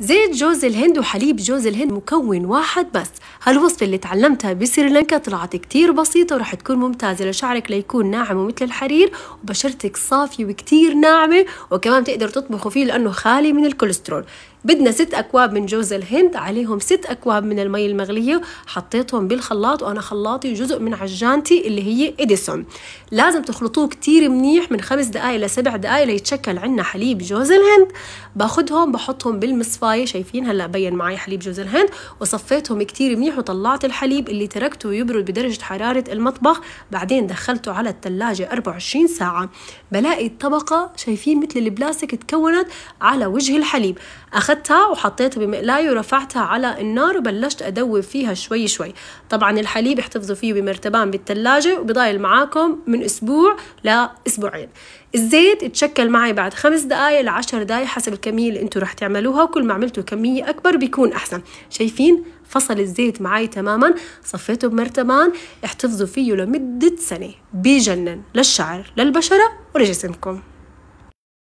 زيت جوز الهند وحليب جوز الهند مكون واحد بس هالوصفة اللي تعلمتها بسريلانكا طلعت كتير بسيطة ورح تكون ممتازة لشعرك ليكون ناعم ومثل الحرير وبشرتك صافية وكتير ناعمة وكمان تقدر تطبخوا فيه لأنه خالي من الكوليسترول بدنا ست اكواب من جوز الهند عليهم ست اكواب من المي المغليه حطيتهم بالخلاط وانا خلاطي جزء من عجانتي اللي هي اديسون لازم تخلطوه كتير منيح من خمس دقائق لسبع دقائق ليتشكل عنا حليب جوز الهند باخذهم بحطهم بالمصفايه شايفين هلا بين معي حليب جوز الهند وصفيتهم كتير منيح وطلعت الحليب اللي تركته يبرد بدرجه حراره المطبخ بعدين دخلته على الثلاجه 24 ساعه بلاقي الطبقه شايفين مثل البلاستيك تكونت على وجه الحليب أخذ أخدتها وحطيتها بمقلاية ورفعتها على النار وبلشت أدوب فيها شوي شوي طبعا الحليب احتفظوا فيه بمرتبان بالثلاجة وبضايل معاكم من أسبوع لأسبوعين الزيت اتشكل معي بعد خمس دقايق لعشر دقايق حسب الكمية اللي انتم رح تعملوها وكل ما عملتوا كمية أكبر بيكون أحسن شايفين فصل الزيت معي تماما صفيته بمرتبان احتفظوا فيه لمدة سنة بيجنن للشعر للبشرة ولجسمكم